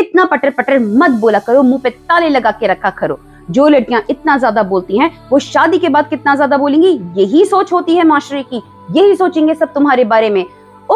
इतना पटर पटर मत बोला करो मुंह पे ताले लगा के रखा करो जो लड़कियां इतना ज्यादा बोलती हैं वो शादी के बाद कितना ज्यादा बोलेंगी यही सोच होती है माशरे की यही सोचेंगे सब तुम्हारे बारे में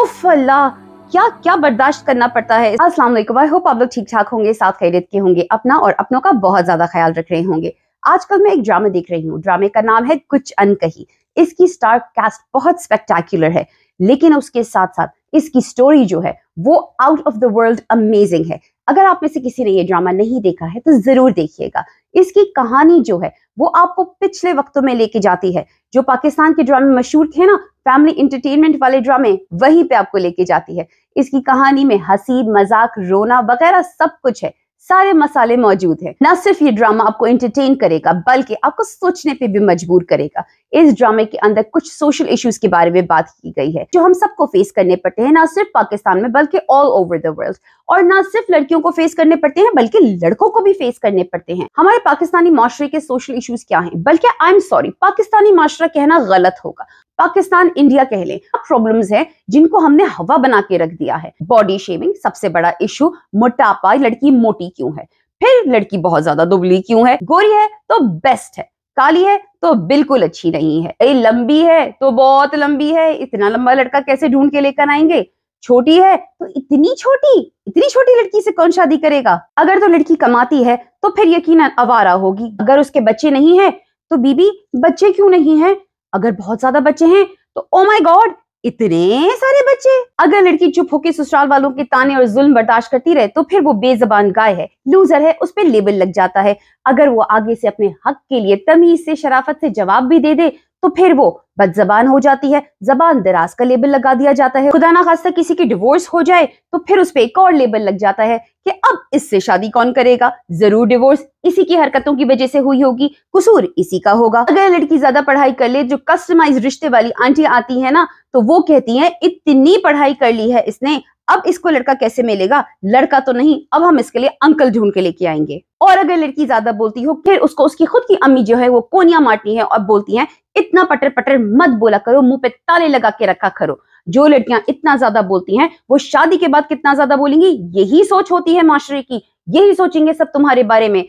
उफ अल्लाह क्या क्या बर्दाश्त करना पड़ता है अस्सलाम वालेकुम आई होप आप लोग ठीक ठाक होंगे साथ खैरियत के होंगे अपना और अपनों का बहुत ज्यादा ख्याल रख रहे होंगे आजकल मैं एक ड्रामा देख रही हूँ ड्रामे का नाम है कुछ अनकही इसकी स्टार कास्ट बहुत स्पेक्टेकुलर है लेकिन उसके साथ साथ इसकी स्टोरी जो है वो out of the world amazing है अगर आप में से किसी ने ये ड्रामा नहीं देखा है तो जरूर देखिएगा इसकी कहानी जो है वो आपको पिछले वक्तों में लेके जाती है जो पाकिस्तान के ड्रामे मशहूर थे ना फैमिली इंटरटेनमेंट वाले ड्रामे वहीं पे आपको लेके जाती है इसकी कहानी में हंसी मजाक रोना वगैरह सब कुछ है सारे मसाले मौजूद है ना सिर्फ ये ड्रामा आपको एंटरटेन करेगा बल्कि आपको सोचने पे भी मजबूर करेगा इस ड्रामे के अंदर कुछ सोशल इश्यूज के बारे में बात की गई है जो हम सबको फेस करने पड़ते हैं ना सिर्फ पाकिस्तान में बल्कि ऑल ओवर द वर्ल्ड और ना सिर्फ लड़कियों को फेस करने पड़ते हैं बल्कि लड़कों को भी फेस करने पड़ते हैं हमारे पाकिस्तानी माशरे के सोशल इश्यूज क्या है बल्कि आई एम सॉरी पाकिस्तानी माशरा कहना गलत होगा पाकिस्तान इंडिया कह लें प्रॉब्लम्स हैं जिनको हमने हवा बना के रख दिया है बॉडी शेविंग सबसे बड़ा इशू मोटापा लड़की मोटी क्यों है फिर लड़की बहुत ज्यादा दुबली क्यों है गोरी है तो बेस्ट है काली है तो बिल्कुल अच्छी नहीं है ए, लंबी है तो बहुत लंबी है इतना लंबा लड़का कैसे ढूंढ के लेकर आएंगे छोटी है तो इतनी छोटी इतनी छोटी लड़की से कौन शादी करेगा अगर तो लड़की कमाती है तो फिर यकीन आवारा होगी अगर उसके बच्चे नहीं है तो बीबी बच्चे क्यों नहीं है अगर बहुत ज्यादा बच्चे हैं तो ओ माई गॉड इतने सारे बच्चे अगर लड़की चुप होकर ससुराल वालों के ताने और जुल्म बर्दाश्त करती रहे तो फिर वो बेजबान गाय है लूजर है उस पर लेबल लग जाता है अगर वो आगे से अपने हक के लिए तमीज से शराफत से जवाब भी दे दे तो फिर वो बदजबान हो जाती है जबान दराज का लेबल लगा दिया जाता है खुदा ना खास्ता किसी की डिवोर्स हो जाए तो फिर उस पर एक और लेबल लग जाता है कि अब इससे शादी कौन करेगा जरूर डिवोर्स इसी की हरकतों की वजह से हुई होगी कसूर इसी का होगा अगर लड़की ज्यादा पढ़ाई कर ले जो कस्टमाइज रिश्ते वाली आंटी आती है ना तो वो कहती है इतनी पढ़ाई कर ली है इसने अब इसको लड़का कैसे मिलेगा लड़का तो नहीं अब हम इसके लिए अंकल ढूंढ के लेके आएंगे और अगर लड़की ज्यादा बोलती हो फिर उसको उसकी खुद की अम्मी जो है वो कोनिया मारती है और बोलती है इतना पटर पटर मत बोला करो मुंह पे ताले लगा के रखा करो जो लड़कियां इतना ज्यादा बोलती हैं वो शादी के बाद कितना ज्यादा बोलेंगी यही सोच होती है माशरे की यही सोचेंगे सब तुम्हारे बारे में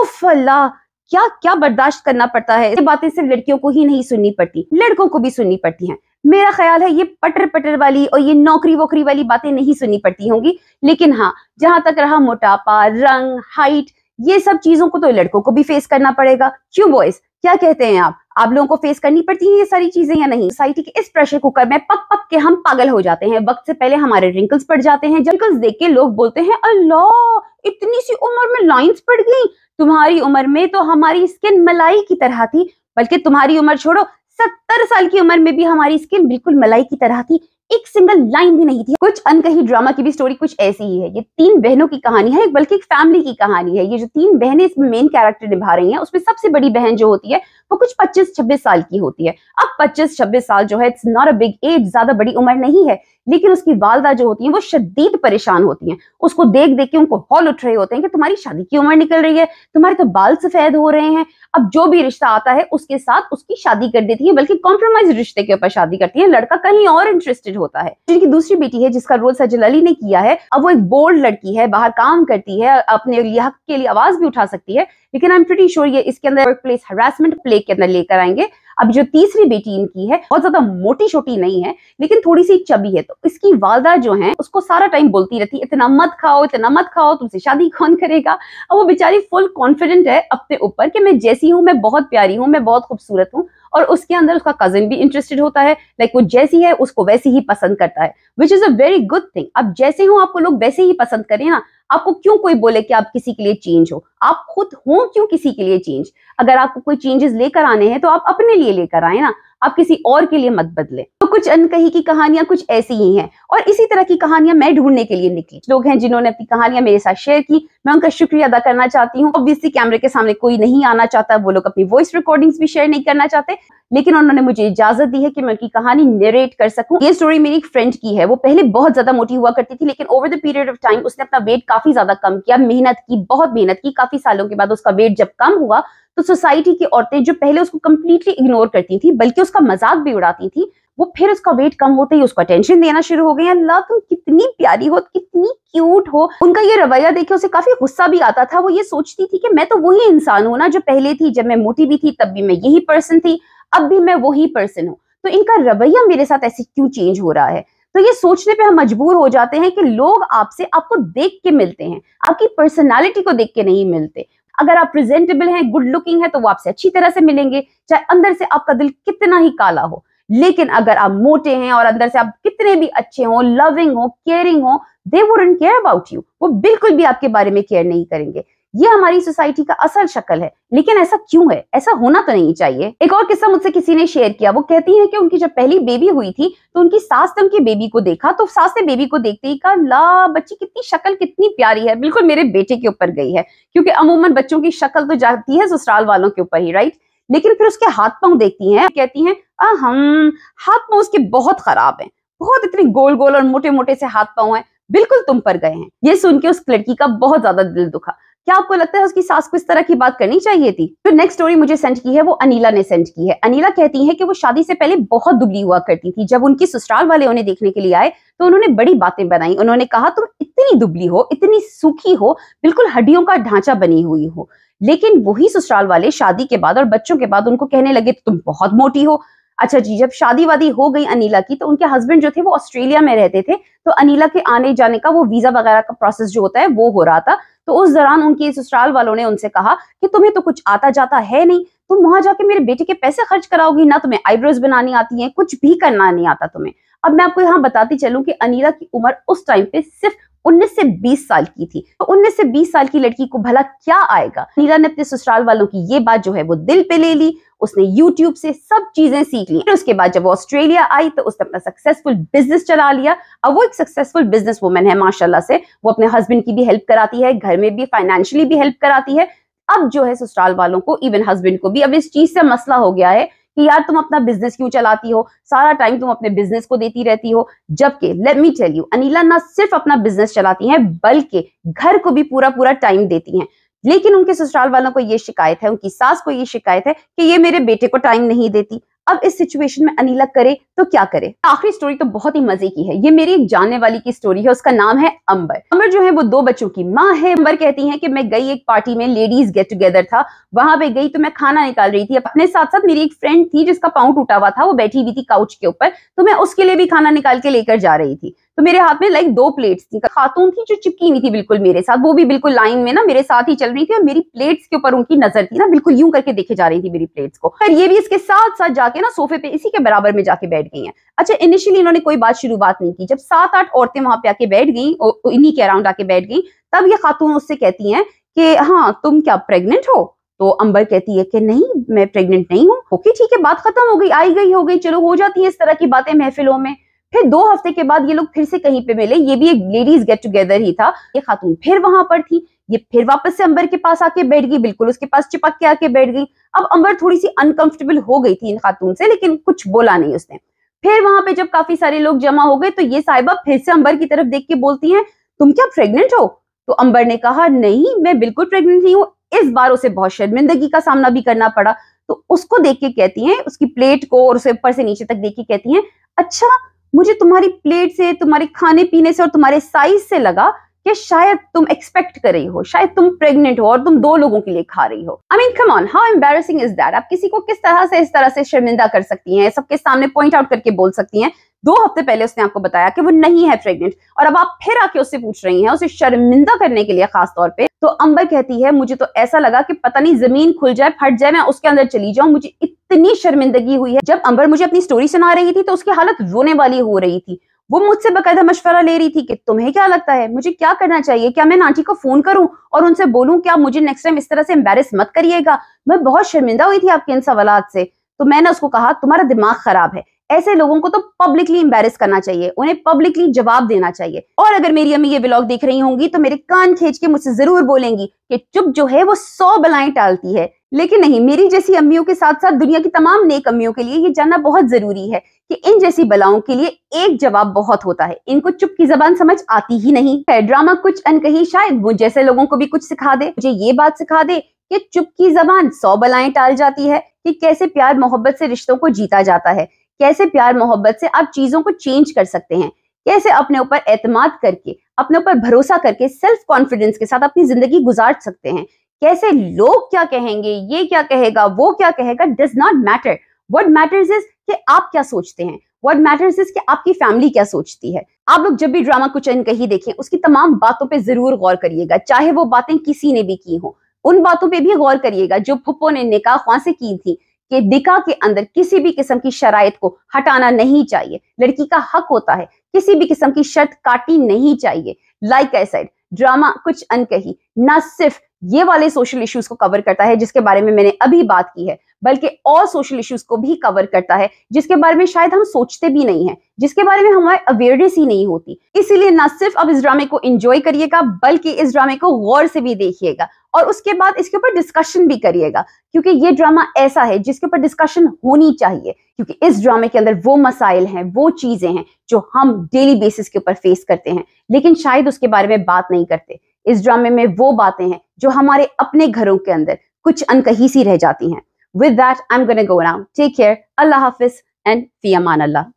उफ अल्लाह क्या क्या बर्दाश्त करना पड़ता है ये बातें सिर्फ लड़कियों को ही नहीं सुननी पड़ती लड़कों को भी सुननी पड़ती हैं मेरा ख्याल है ये पटर पटर वाली और ये नौकरी वोकरी वाली बातें नहीं सुननी पड़ती होंगी लेकिन हाँ जहां तक रहा मोटापा रंग हाइट ये सब चीजों को तो लड़कों को भी फेस करना पड़ेगा क्यों बॉयज क्या कहते हैं आप आप लोगों को फेस करनी पड़ती है ये सारी चीजें या नहीं सोसाइटी के इस प्रेशर कुकर में पक पक के हम पागल हो जाते हैं वक्त से पहले हमारे रिंकल्स पड़ जाते हैं रिंकल्स देख के लोग बोलते हैं अल्लाह इतनी सी उम्र में लाइंस पड़ गई तुम्हारी उम्र में तो हमारी स्किन मलाई की तरह थी बल्कि तुम्हारी उम्र छोड़ो सत्तर साल की उम्र में भी हमारी स्किन बिल्कुल मलाई की तरह थी एक सिंगल लाइन भी नहीं थी कुछ अनकही ड्रामा की भी स्टोरी कुछ ऐसी ही है ये तीन बहनों की कहानी है बल्कि एक फैमिली की कहानी है ये जो तीन बहनें इसमें मेन कैरेक्टर निभा रही हैं उसमें सबसे बड़ी बहन जो होती है वो कुछ 25-26 साल की होती है अब 25-26 साल जो है it's not a big age ज्यादा बड़ी उम्र नहीं है लेकिन उसकी वालदा जो होती है वो शदीद परेशान होती है उसको देख देख के उनको हॉल उठ रहे होते हैं कि तुम्हारी शादी की उम्र निकल रही है तुम्हारे तो बाल सफेद हो रहे हैं अब जो भी रिश्ता आता है उसके साथ उसकी शादी कर देती है बल्कि कॉम्प्रोमाइज रिश्ते के ऊपर शादी करती है लड़का कहीं और इंटरेस्टेड होता है जिनकी दूसरी बेटी है जिसका रोल सजल अली ने किया है अब वो एक बोल्ड लड़की है बाहर काम करती है अपने लिए हक के लिए आवाज भी उठा सकती है लेकिन आई एम प्रीटी श्योर ये इसके अंदर वर्क प्लेस हरासमेंट प्ले के अंदर लेकर आएंगे अब जो तीसरी बेटी इनकी है बहुत ज्यादा मोटी छोटी नहीं है लेकिन थोड़ी सी चबी है तो इसकी वालदा जो है उसको सारा टाइम बोलती रहती है इतना मत खाओ इतना मत खाओ तुमसे शादी कौन करेगा अब वो बेचारी फुल कॉन्फिडेंट है अपने ऊपर कि मैं जैसी हूँ मैं बहुत प्यारी हूँ मैं बहुत खूबसूरत हूँ और उसके अंदर उसका कजिन भी इंटरेस्टेड होता है लाइक वो जैसी है उसको वैसी ही पसंद करता है which is a very good thing अब जैसे हो आपको लोग वैसे ही पसंद करें ना आपको क्यों कोई बोले कि आप किसी के लिए चेंज हो आप खुद हो क्यों किसी के लिए चेंज अगर आपको कोई चेंजेस लेकर आने हैं तो आप अपने लिए लेकर आए ना आप किसी और के लिए मत बदले कुछ अनकही की कहानियां कुछ ऐसी ही हैं और इसी तरह की कहानियां मैं ढूंढने के लिए निकली लोग हैं जिन्होंने अपनी कहानियां मेरे साथ शेयर की मैं उनका शुक्रिया अदा करना चाहती हूँ ऑब्वियसली कैमरे के सामने कोई नहीं आना चाहता वो लोग अपनी वॉइस रिकॉर्डिंग्स भी शेयर नहीं करना चाहते लेकिन उन्होंने मुझे इजाजत दी है कि मैं उनकी कहानी नरेट कर सकूं ये स्टोरी मेरी एक फ्रेंड की है वो पहले बहुत ज्यादा मोटी हुआ करती थी लेकिन over the period of time उसने अपना वेट काफी ज्यादा कम किया मेहनत की बहुत मेहनत की काफी सालों के बाद उसका वेट जब कम हुआ तो सोसाइटी की औरतें जो पहले उसको कंप्लीटली इग्नोर करती थी बल्कि उसका मजाक भी उड़ाती थी वो फिर उसका वेट कम होते ही उसको अटेंशन देना शुरू हो गया अल्लाह तुम कितनी प्यारी हो कितनी क्यूट हो उनका ये रवैया देखे उसे काफी गुस्सा भी आता था वो ये सोचती थी कि मैं तो वही इंसान हूं ना जो पहले थी जब मैं मोटी भी थी तब भी मैं यही पर्सन थी अब भी मैं वही पर्सन हूँ तो इनका रवैया मेरे साथ ऐसे क्यों चेंज हो रहा है तो ये सोचने पे हम मजबूर हो जाते हैं कि लोग आपसे आपको देख के मिलते हैं आपकी पर्सनालिटी को देख के नहीं मिलते अगर आप प्रेजेंटेबल हैं गुड लुकिंग है तो वो आपसे अच्छी तरह से मिलेंगे चाहे अंदर से आपका दिल कितना ही काला हो लेकिन अगर आप मोटे हैं और अंदर से आप कितने भी अच्छे हो लविंग हो केयरिंग हो दे केयर अबाउट यू वो बिल्कुल भी आपके बारे में केयर नहीं करेंगे ये हमारी सोसाइटी का असल शक्ल है लेकिन ऐसा क्यों है ऐसा होना तो नहीं चाहिए एक और किस्सा मुझसे किसी ने शेयर किया वो कहती है कि उनकी जब पहली बेबी हुई थी तो उनकी सास ने उनकी बेबी को देखा तो सास ने बेबी को देखते ही कहा ला बच्ची कितनी शक्ल कितनी प्यारी है बिल्कुल मेरे बेटे के ऊपर गई है क्योंकि अमूमन बच्चों की शक्ल तो जाती है ससुराल वालों के ऊपर ही राइट लेकिन फिर उसके हाथ पांव देखती हैं कहती हैं अः हम हाथ पांव उसके बहुत खराब हैं बहुत इतने गोल गोल और मोटे मोटे से हाथ पांव हैं बिल्कुल तुम पर गए हैं ये सुन के उस लड़की का बहुत ज्यादा दिल दुखा क्या आपको लगता है उसकी सास को इस तरह की बात करनी चाहिए थी जो नेक्स्ट स्टोरी मुझे सेंड की है वो अनिला ने सेंड की है अनिला कहती है कि वो शादी से पहले बहुत दुबली हुआ करती थी जब उनकी ससुराल वाले उन्हें देखने के लिए आए तो उन्होंने बड़ी बातें बनाई उन्होंने कहा तुम इतनी दुबली हो इतनी सूखी हो बिल्कुल हड्डियों का ढांचा बनी हुई हो लेकिन वही ससुराल वाले शादी के बाद और बच्चों के बाद उनको कहने लगे तो तुम बहुत मोटी हो अच्छा जी जब शादी वादी हो गई अनिला की तो उनके हस्बैंड जो थे वो ऑस्ट्रेलिया में रहते थे तो अनिला के आने जाने का वो वीजा वगैरह का प्रोसेस जो होता है वो हो रहा था तो उस दौरान उनकी ससुराल वालों ने उनसे कहा कि तुम्हें तो कुछ आता जाता है नहीं तुम वहां जाके मेरे बेटे के पैसे खर्च कराओगी ना तुम्हें आईब्रोज बनानी आती है कुछ भी करना नहीं आता तुम्हें अब मैं आपको यहाँ बताती चलूँ कि अनिला की उम्र उस टाइम पे सिर्फ उन्नीस से बीस साल की थी तो उन्नीस से बीस साल की लड़की को भला क्या आएगा नीरा ने अपने ससुराल वालों की ये बात जो है वो दिल पे ले ली उसने यूट्यूब से सब चीजें सीख ली उसके बाद जब वो ऑस्ट्रेलिया आई तो उसने अपना सक्सेसफुल बिजनेस चला लिया अब वो एक सक्सेसफुल बिजनेस वुमेन है माशाला से वो अपने हस्बैंड की भी हेल्प कराती है घर में भी फाइनेंशियली भी हेल्प कराती है अब जो है ससुराल वालों को इवन हस्बैंड को भी अब इस चीज से मसला हो गया है कि यार तुम अपना बिजनेस क्यों चलाती हो सारा टाइम तुम अपने बिजनेस को देती रहती हो जबकि let me tell you Anila ना सिर्फ अपना बिजनेस चलाती हैं बल्कि घर को भी पूरा पूरा टाइम देती हैं लेकिन उनके ससुराल वालों को ये शिकायत है उनकी सास को ये शिकायत है कि ये मेरे बेटे को टाइम नहीं देती अब इस सिचुएशन में अनिला करे तो क्या करे आखिरी स्टोरी तो बहुत ही मजे की है ये मेरी एक जानने वाली की स्टोरी है उसका नाम है अंबर अंबर जो है वो दो बच्चों की माँ है अंबर कहती है कि मैं गई एक पार्टी में लेडीज गेट टुगेदर था वहां पे गई तो मैं खाना निकाल रही थी अपने साथ साथ मेरी एक फ्रेंड थी जिसका पाउ टूटा हुआ था वो बैठी हुई थी काउच के ऊपर तो मैं उसके लिए भी खाना निकाल के लेकर जा रही थी तो मेरे हाथ में लाइक दो प्लेट्स थी खातून थी जो चिपकी हुई थी बिल्कुल मेरे साथ वो भी बिल्कुल लाइन में ना मेरे साथ ही चल रही थी और मेरी प्लेट्स के ऊपर उनकी नजर थी ना बिल्कुल यूं करके देखे जा रही थी मेरी प्लेट्स को पर ये भी इसके साथ साथ जाके जाके ना सोफे पे इसी के बराबर में जाके बैठ गई हैं अच्छा इनिशियली इन्होंने कोई बात शुरुआत नहीं की जब सात आठ औरतें वहां पे आके बैठ गई इन्हीं के अराउंड आके बैठ गई तब ये खातून उससे कहती हैं कि हाँ तुम क्या प्रेगनेंट हो तो अंबर कहती है कि नहीं मैं प्रेग्नेंट नहीं हूँ ओके ठीक है बात खत्म हो गई आई गई हो गई चलो हो जाती है इस तरह की बातें महफिलों में फिर दो हफ्ते के बाद ये लोग फिर से कहीं पे मिले ये भी एक लेडीज गेट टुगेदर ही था ये खातून फिर वहां पर थी ये फिर वापस से अंबर के पास आके बैठ गई बिल्कुल उसके पास चिपक के आके बैठ गई अब अंबर थोड़ी सी अनकंफर्टेबल हो गई थी इन खातून से लेकिन कुछ बोला नहीं उसने फिर वहां पे जब काफी सारे लोग जमा हो गए तो ये साहिबा फिर से अंबर की तरफ देख के बोलती हैं तुम क्या प्रेग्नेंट हो तो अंबर ने कहा नहीं मैं बिल्कुल प्रेग्नेंट नहीं हूँ इस बार उसे बहुत शर्मिंदगी का सामना भी करना पड़ा तो उसको देख के कहती हैं उसकी प्लेट को और उसे ऊपर से नीचे तक देख के कहती हैं अच्छा मुझे तुम्हारी प्लेट से तुम्हारे खाने पीने से और तुम्हारे साइज से लगा कि शायद तुम एक्सपेक्ट कर रही हो शायद तुम प्रेग्नेंट हो और तुम दो लोगों के लिए खा रही हो I mean come on how embarrassing is that आप किसी को किस तरह से इस तरह से शर्मिंदा कर सकती हैं सबके सामने पॉइंट आउट करके बोल सकती हैं दो हफ्ते पहले उसने आपको बताया कि वो नहीं है प्रेग्नेंट और अब आप फिर आके उससे पूछ रही हैं उसे शर्मिंदा करने के लिए खास तौर पे तो अंबर कहती है मुझे तो ऐसा लगा कि पता नहीं जमीन खुल जाए फट जाए मैं उसके अंदर चली जाऊं मुझे इतनी शर्मिंदगी हुई है जब अंबर मुझे अपनी स्टोरी सुना रही थी तो उसकी हालत रोने वाली हो रही थी वो मुझसे बकायदा मशवरा ले रही थी कि तुम्हें क्या लगता है मुझे क्या करना चाहिए क्या मैं नाटी को फोन करूं और उनसे बोलूं क्या मुझे नेक्स्ट टाइम इस तरह से एम्बेस मत करिएगा मैं बहुत शर्मिंदा हुई थी आपके इन सवाल से तो मैंने उसको कहा तुम्हारा दिमाग खराब है ऐसे लोगों को तो पब्लिकली एम्बेस करना चाहिए उन्हें पब्लिकली जवाब देना चाहिए और अगर मेरी अम्मी ये ब्लॉग देख रही होंगी तो मेरे कान खींच के मुझसे जरूर बोलेंगी कि चुप जो है वो सौ बलाएं टालती है लेकिन नहीं मेरी जैसी अम्मियों के साथ साथ दुनिया की तमाम नेक अम्मियों के लिए ये जानना बहुत जरूरी है कि इन जैसी बलाओं के लिए एक जवाब बहुत होता है इनको चुप की जबान समझ आती ही नहीं है ड्रामा कुछ अनकही शायद वो जैसे लोगों को भी कुछ सिखा दे मुझे ये बात सिखा दे कि चुप की जबान सौ बलाएं टाल जाती है कि कैसे प्यार मोहब्बत से रिश्तों को जीता जाता है कैसे प्यार मोहब्बत से आप चीजों को चेंज कर सकते हैं कैसे अपने ऊपर एतमाद करके अपने ऊपर भरोसा करके सेल्फ कॉन्फिडेंस के साथ अपनी जिंदगी गुजार सकते हैं कैसे लोग क्या कहेंगे ये क्या कहेगा वो क्या कहेगा does not matter what matters is कि आप क्या सोचते हैं वट मैटर्स इज कि आपकी फैमिली क्या सोचती है आप लोग जब भी ड्रामा कुछ कहीं देखें उसकी तमाम बातों पे जरूर गौर करिएगा चाहे वो बातें किसी ने भी की हो उन बातों पे भी गौर करिएगा जो पुप्पो ने निकाह खां से की थी कि दिका के अंदर किसी भी किस्म की शराय को हटाना नहीं चाहिए लड़की का हक होता है किसी भी किस्म की शर्त काटी नहीं चाहिए लाइक आई साइड ड्रामा कुछ अनकही ना सिर्फ ये वाले सोशल इश्यूज को कवर करता है जिसके बारे में मैंने अभी बात की है बल्कि और सोशल इश्यूज को भी कवर करता है जिसके बारे में शायद हम सोचते भी नहीं है जिसके बारे में हमारी अवेयरनेस ही नहीं होती इसीलिए न सिर्फ अब इस ड्रामे को एंजॉय करिएगा बल्कि इस ड्रामे को गौर से भी देखिएगा और उसके बाद इसके ऊपर डिस्कशन भी करिएगा क्योंकि ये ड्रामा ऐसा है जिसके ऊपर डिस्कशन होनी चाहिए क्योंकि इस ड्रामे के अंदर वो मसाइल हैं वो चीजें हैं जो हम डेली बेसिस के ऊपर फेस करते हैं लेकिन शायद उसके बारे में बात नहीं करते इस ड्रामे में वो बातें हैं जो हमारे अपने घरों के अंदर कुछ अनकही सी रह जाती हैं With that, I'm going to go now. Take care. Allah Hafiz and Fiyaman Allah.